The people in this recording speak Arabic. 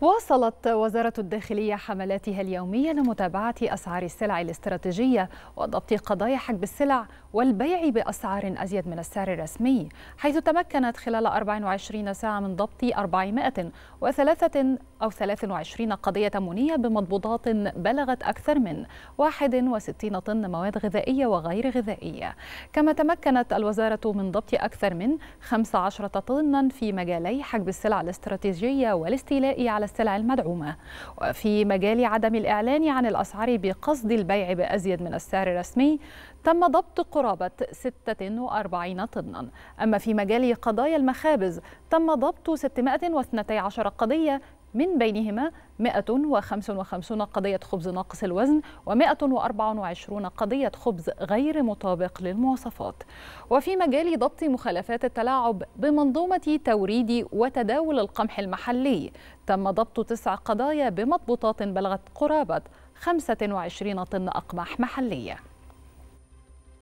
واصلت وزارة الداخلية حملاتها اليومية لمتابعة أسعار السلع الاستراتيجية وضبط قضايا حجب السلع والبيع بأسعار أزيد من السعر الرسمي حيث تمكنت خلال 24 ساعة من ضبط 403 أو 23 قضية منية بمضبوطات بلغت أكثر من 61 طن مواد غذائية وغير غذائية كما تمكنت الوزارة من ضبط أكثر من 15 طنا في مجالي حجب السلع الاستراتيجية والاستيلاء على السلع المدعومة وفي مجال عدم الإعلان عن الأسعار بقصد البيع بأزيد من السعر الرسمي تم ضبط قرابة 46 طنا أما في مجال قضايا المخابز تم ضبط 612 قضية من بينهما 155 قضية خبز ناقص الوزن و124 قضية خبز غير مطابق للمواصفات وفي مجال ضبط مخالفات التلاعب بمنظومة توريد وتداول القمح المحلي تم ضبط تسع قضايا بمضبوطات بلغت قرابة 25 طن أقمح محلية